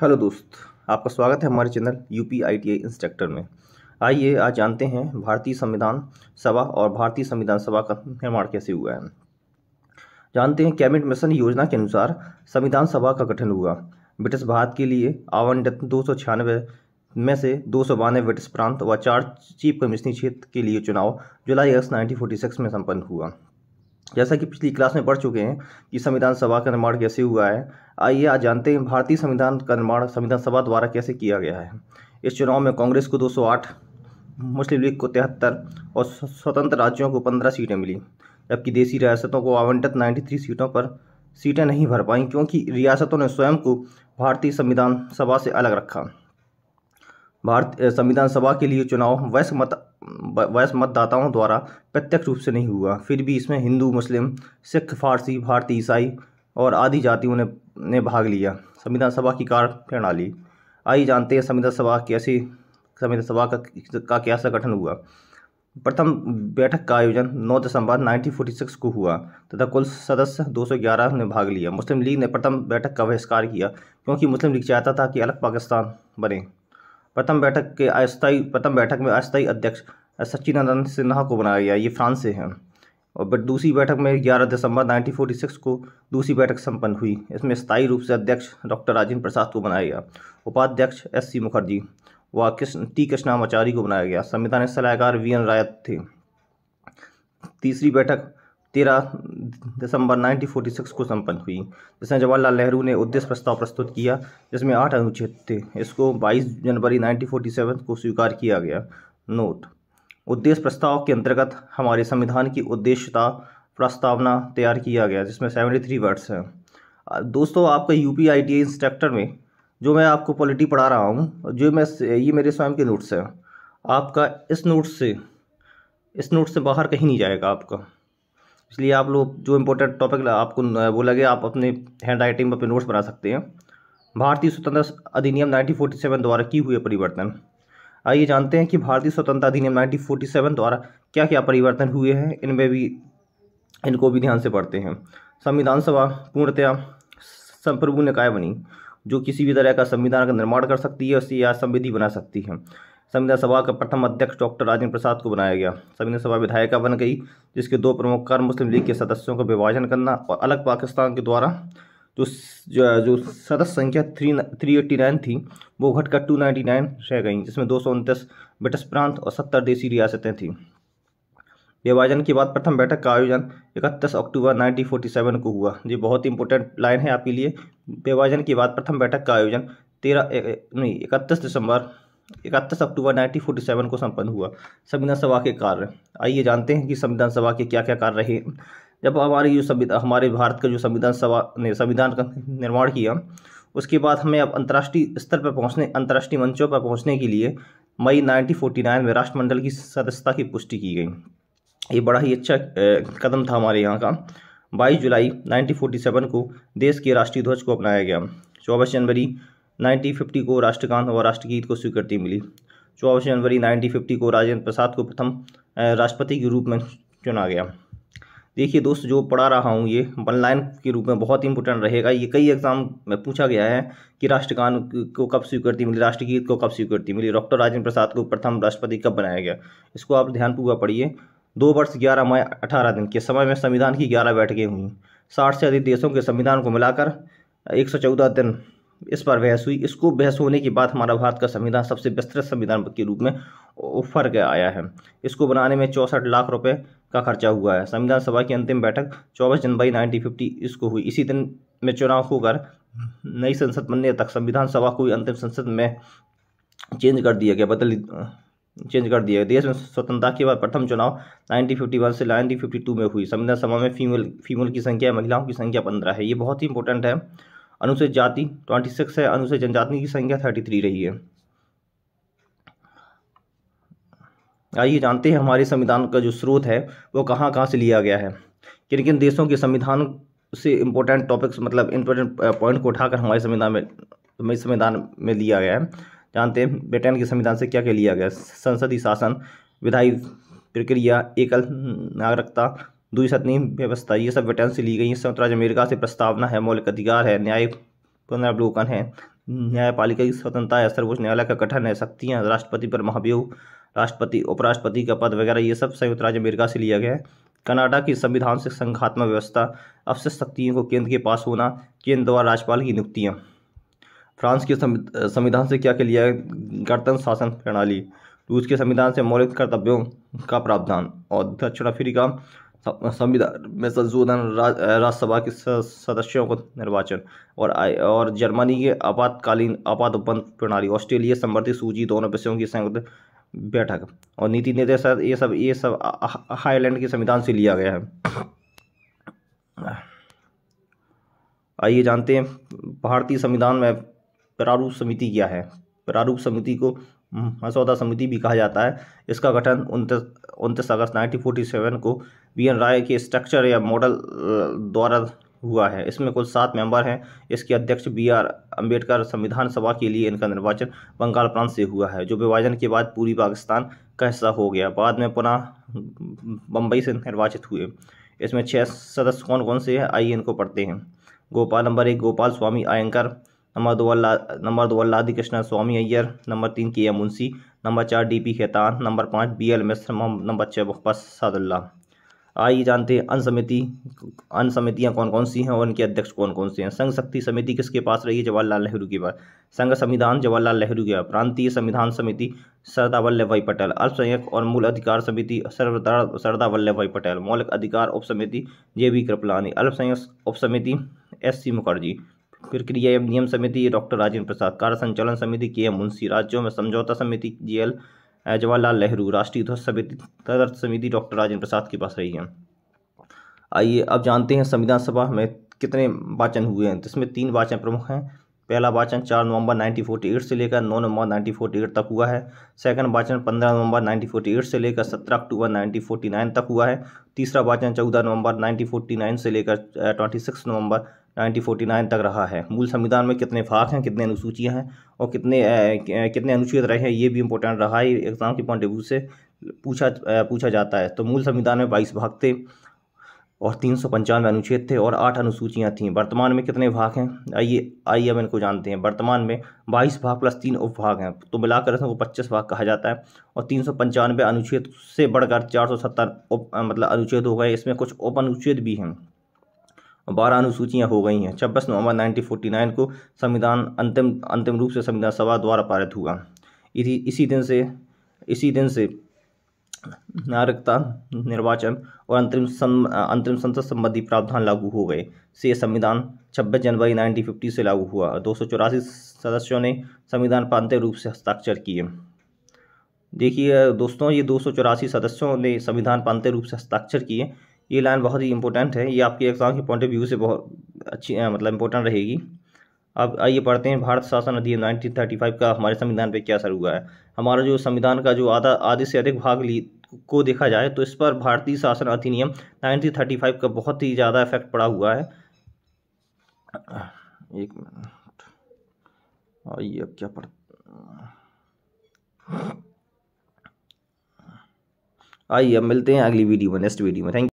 hello दोस्त आपका स्वागत है हमारे चैनल यू पी इंस्ट्रक्टर में आइए आज जानते हैं भारतीय संविधान सभा और भारतीय संविधान सभा का निर्माण कैसे हुआ है जानते हैं कैबिनेट मिशन योजना के अनुसार संविधान सभा का गठन हुआ ब्रिटिश भारत के लिए आवंटित दो में से दो सौ बानवे ब्रिटिश प्रांत व चार चीफ कमिश्नी क्षेत्र के लिए चुनाव जुलाई अगस्त 1946 में संपन्न हुआ जैसा कि पिछली क्लास में पढ़ चुके हैं कि संविधान सभा का निर्माण कैसे हुआ है आइए आज जानते हैं भारतीय संविधान का निर्माण संविधान सभा द्वारा कैसे किया गया है इस चुनाव में कांग्रेस को 208, मुस्लिम लीग को तिहत्तर और स्वतंत्र राज्यों को पंद्रह सीटें मिली जबकि देसी रियासतों को आवंटित 93 सीटों पर सीटें नहीं भर पाईं क्योंकि रियासतों ने स्वयं को भारतीय संविधान सभा से अलग रखा भारत संविधान सभा के लिए चुनाव वैश्य मत वयस्क मतदाताओं द्वारा प्रत्यक्ष रूप से नहीं हुआ फिर भी इसमें हिंदू मुस्लिम सिख फारसी भारतीय ईसाई और आदि जातियों ने ने भाग लिया संविधान सभा की कार्य प्रणाली आई जानते हैं संविधान सभा कैसी संविधान सभा का, का कैसा गठन हुआ प्रथम बैठक का आयोजन 9 दिसंबर 1946 को हुआ तथा कुल सदस्य 211 ने भाग लिया मुस्लिम लीग ने प्रथम बैठक का बहिष्कार किया क्योंकि मुस्लिम लीग चाहता था कि अलग पाकिस्तान बने प्रथम बैठक के अस्थायी प्रथम बैठक में अस्थायी अध्यक्ष सचिनानंद सिन्हा को बनाया गया ये फ्रांस से हैं और दूसरी बैठक में 11 दिसंबर 1946 को दूसरी बैठक संपन्न हुई इसमें स्थायी रूप से अध्यक्ष डॉक्टर राजेंद्र प्रसाद को बनाया गया उपाध्यक्ष एस सी मुखर्जी व कृष्ण टी कृष्णामाचारी को बनाया गया संविधान सलाहकार वी एन रायत थे तीसरी बैठक तेरह दिसंबर 1946 को संपन्न हुई जिसमें जवाहरलाल नेहरू ने उद्देश्य प्रस्ताव प्रस्तुत किया जिसमें आठ अनुच्छेद थे इसको 22 जनवरी 1947 को स्वीकार किया गया नोट उद्देश्य प्रस्ताव के अंतर्गत हमारे संविधान की उद्देश्यता प्रस्तावना तैयार किया गया जिसमें सेवेंटी थ्री वर्ड्स हैं दोस्तों आपका U P I T instructor में जो मैं आपको पॉलिटी पढ़ा रहा हूँ जो मैं ये मेरे स्वयं के नोट्स हैं आपका इस नोट से इस नोट से बाहर कहीं नहीं जाएगा आपका इसलिए आप लोग जो इम्पोर्टेंट टॉपिक आपको वो लगे आप अपने हैंड राइटिंग में अपने नोट्स बना सकते हैं भारतीय स्वतंत्रता अधिनियम 1947 द्वारा की हुए परिवर्तन आइए जानते हैं कि भारतीय स्वतंत्रता अधिनियम 1947 द्वारा क्या क्या परिवर्तन हुए हैं इनमें भी इनको भी ध्यान से पढ़ते हैं संविधान सभा पूर्णतया संप्रभु निकाय बनी जो किसी भी तरह का संविधान का निर्माण कर सकती है या संविधि बना सकती है संविधान सभा का प्रथम अध्यक्ष डॉक्टर राजेंद्र प्रसाद को बनाया गया संविधान सभा विधायिका बन गई जिसके दो प्रमुख कार्य मुस्लिम लीग के सदस्यों का विभाजन करना और अलग पाकिस्तान के द्वारा जो जो सदस्य संख्या थ्री थ्री एट्टी नाइन थी वो घटकर टू नाइन्टी नाइन रह गई जिसमें दो सौ उनतीस ब्रिटिश प्रांत और सत्तर देशी रियासतें थीं विभाजन के बाद प्रथम बैठक का आयोजन इकतीस अक्टूबर 1947 को हुआ ये बहुत ही इंपॉर्टेंट लाइन है आपके लिए विभाजन के बाद प्रथम बैठक का आयोजन तेरह नहीं इकतीस दिसंबर इकतीस अक्टूबर 1947 को संपन्न हुआ संविधान सभा के कार्य आइए जानते हैं कि संविधान सभा के क्या क्या कार्य रहे जब हमारे जो संविधान हमारे भारत का जो संविधान सभा ने संविधान का निर्माण किया उसके बाद हमें अब अंतर्राष्ट्रीय स्तर पर पहुंचने अंतर्राष्ट्रीय मंचों पर पहुंचने के लिए मई 1949 में राष्ट्रमंडल की सदस्यता की पुष्टि की गई ये बड़ा ही अच्छा कदम था हमारे यहाँ का बाईस जुलाई नाइनटीन को देश के राष्ट्रीय ध्वज को अपनाया गया चौबीस जनवरी 1950 को राष्ट्रगान और राष्ट्रगीत को स्वीकृति मिली चौबीस जनवरी 1950 को राजेंद्र प्रसाद को प्रथम राष्ट्रपति के रूप में चुना गया देखिए दोस्त जो पढ़ा रहा हूँ ये वन लाइन के रूप में बहुत इंपॉर्टेंट रहेगा ये कई एग्जाम में पूछा गया है कि राष्ट्रगान को कब स्वीकृति मिली राष्ट्रगीत को कब स्वीकृति मिली डॉक्टर राजेंद्र प्रसाद को प्रथम राष्ट्रपति कब बनाया गया इसको आप ध्यानपूर्वक पढ़िए दो वर्ष ग्यारह मई अठारह दिन के समय में संविधान की ग्यारह बैठकें हुई साठ से अधिक देशों के संविधान को मिलाकर एक सौ चौदह दिन इस पर बहस हुई इसको बहस होने के बाद हमारा भारत का संविधान सबसे विस्तृत संविधान के रूप में उफर गया आया है इसको बनाने में चौंसठ लाख रुपए का खर्चा हुआ है संविधान सभा की अंतिम बैठक 24 जनवरी 1950 इसको हुई इसी दिन में चुनाव होकर नई संसद बनने तक संविधान सभा को अंतिम संसद में चेंज कर दिया गया बदल चेंज कर दिया देश में स्वतंत्रता के बाद प्रथम चुनाव 1951 से 1952 में हुई संविधान सभा में फीमेल फीमेल की संख्या महिलाओं की संख्या पंद्रह है ये बहुत ही इंपॉर्टेंट है अनुसूचित जाति ट्वेंटी सिक्स है अनुसूचित जनजाति की संख्या थर्टी थ्री रही है आइए जानते हैं हमारे संविधान का जो स्रोत है वो कहाँ कहाँ से लिया गया है किन किन देशों के संविधान से इम्पोर्टेंट टॉपिक्स मतलब इम्पोर्टेंट पॉइंट को उठाकर हमारे संविधान में हमारे संविधान में लिया गया है जानते हैं ब्रिटेन के संविधान से क्या क्या लिया गया संसदीय शासन विधायी प्रक्रिया एकल नागरिकता दुई सतनी व्यवस्था ये सब ब्रिटेन से ली गई संयुक्त राज्य अमेरिका से प्रस्तावना है मौलिक अधिकार है न्याय पुनरावलोकन है न्यायपालिका की स्वतंत्रता है सर्वोच्च न्यायालय का गठन है शक्तियाँ राष्ट्रपति पर महाभियोग राष्ट्रपति उपराष्ट्रपति का पद वगैरह ये सब संयुक्त राज्य अमेरिका से लिया गया है कनाडा की संविधान से संघात्मक व्यवस्था अवसर शक्तियों को केंद्र के पास होना केंद्र द्वारा राज्यपाल की नियुक्तियाँ फ्रांस के संविधान से क्या के लिया गणतंत्र शासन प्रणाली रूस के संविधान से मौलिक कर्तव्यों का प्रावधान और दक्षिण अफ्रीका संविधान में संशोधन राज्यसभा के सदस्यों को निर्वाचन और और जर्मनी के आपातकालीन आपात उपबंध प्रणाली ऑस्ट्रेलिया संबंधित सूची दोनों विषयों की संयुक्त बैठक और नीति निर्देशक ये सब ये सब हाईलैंड के संविधान से लिया गया है आइए जानते हैं भारतीय संविधान में प्रारूप समिति क्या है प्रारूप समिति को हम्म, मसौदा समिति भी कहा जाता है इसका गठन उनतीस अगस्त नाइनटीन फोर्टी सेवन को बी एन राय के स्ट्रक्चर या मॉडल द्वारा हुआ है इसमें कुल सात मेंबर हैं इसके अध्यक्ष बी आर अम्बेडकर संविधान सभा के लिए इनका निर्वाचन बंगाल प्रांत से हुआ है जो विभाजन के बाद पूरी पाकिस्तान का हिस्सा हो गया बाद में पुनः बम्बई से निर्वाचित हुए इसमें छः सदस्य कौन कौन से हैं आइए इनको पढ़ते हैं गोपाल नंबर एक गोपाल स्वामी आयंकर नंबर दो अल्ला नंबर दो अल्लादी कृष्णा स्वामी अय्यर नंबर तीन के एम मुंशी नंबर चार डी पी खेतान नंबर पाँच बी एल मिश्र नंबर छः मुख्तर सादुल्ला आइए जानते हैं अन समिति अन समितियाँ कौन कौन सी हैं और इनके अध्यक्ष कौन कौन से हैं संघ शक्ति समिति किसके पास रही है जवाहरलाल नेहरू के पास संघ संविधान जवाहरलाल नेहरू के प्रांतीय संविधान समिति सरदार वल्लभ भाई पटेल अल्पसंख्यक और मूल अधिकार समिति सरदार वल्लभ भाई पटेल मौलिक अधिकार उप समिति जे वी कृपलानी अल्पसंख्यक उप समिति एस सी मुखर्जी फिर क्रिया एवं नियम समिति डॉक्टर राजेंद्र प्रसाद कार्य संचालन समिति के एम मुंशी राज्यों में समझौता समिति जी एल जवाहरलाल नेहरू राष्ट्रीय ध्वज समिति तदर्थ समिति डॉक्टर राजेंद्र प्रसाद के पास रही है आइए अब जानते हैं संविधान सभा में कितने वाचन हुए हैं जिसमें तीन वाचन प्रमुख हैं पहला वाचन चार नवंबर 1948 से लेकर नौ नवंबर 1948 तक हुआ है सेकंड वाचन पंद्रह नवंबर 1948 से लेकर सत्रह अक्टूबर 1949 तक हुआ है तीसरा वाचन चौदह नवंबर 1949 से लेकर ट्वेंटी सिक्स नवंबर 1949 तक रहा है मूल संविधान में कितने फाक हैं कितने अनुसूचियाँ हैं और कितने ए, कितने अनुच्छेद रहे हैं ये भी इम्पोर्टेंट रहा है एग्ज़ाम के पॉइंट ऑफ व्यू से पूछा पूछा जाता है तो मूल संविधान में बाईस भाग थे और तीन सौ पंचानवे अनुच्छेद थे और आठ अनुसूचियाँ थीं वर्तमान में कितने भाग हैं आइए आइए हम इनको जानते हैं वर्तमान में बाईस भाग प्लस तीन उपभाग हैं तो मिलाकर इसको पच्चीस भाग कहा जाता है और तीन सौ पंचानवे अनुच्छेद से बढ़कर चार सौ सत्तर मतलब अनुच्छेद हो गए इसमें कुछ उप अनुच्छेद भी हैं बारह अनुसूचियाँ हो गई हैं छब्बीस नवंबर नाइनटीन को संविधान अंतिम अंतिम रूप से संविधान सभा द्वारा पारित हुआ इसी इसी दिन से इसी दिन से नागरिकता निर्वाचन और अंतरिम सं, अंतरिम संसद संबंधी प्रावधान लागू हो गए से संविधान 26 जनवरी 1950 से लागू हुआ दो सदस्यों ने संविधान पर अंतिम रूप से हस्ताक्षर किए देखिए दोस्तों ये दो सदस्यों ने संविधान पर अंतिम रूप से हस्ताक्षर किए ये लाइन बहुत ही इंपॉर्टेंट है ये आपके एग्जाम के पॉइंट ऑफ व्यू से बहुत अच्छी मतलब इंपॉर्टेंट रहेगी अब आइए पढ़ते हैं भारत शासन अधिनियम 1935 का हमारे संविधान पे क्या असर हुआ है हमारा जो संविधान का जो आधा आधे से अधिक भाग ली को देखा जाए तो इस पर भारतीय शासन अधिनियम 1935 का बहुत ही ज़्यादा इफेक्ट पड़ा हुआ है एक मिनट आइए अब क्या पढ़ आइए अब मिलते हैं अगली वीडियो में नेक्स्ट वीडियो में थैंक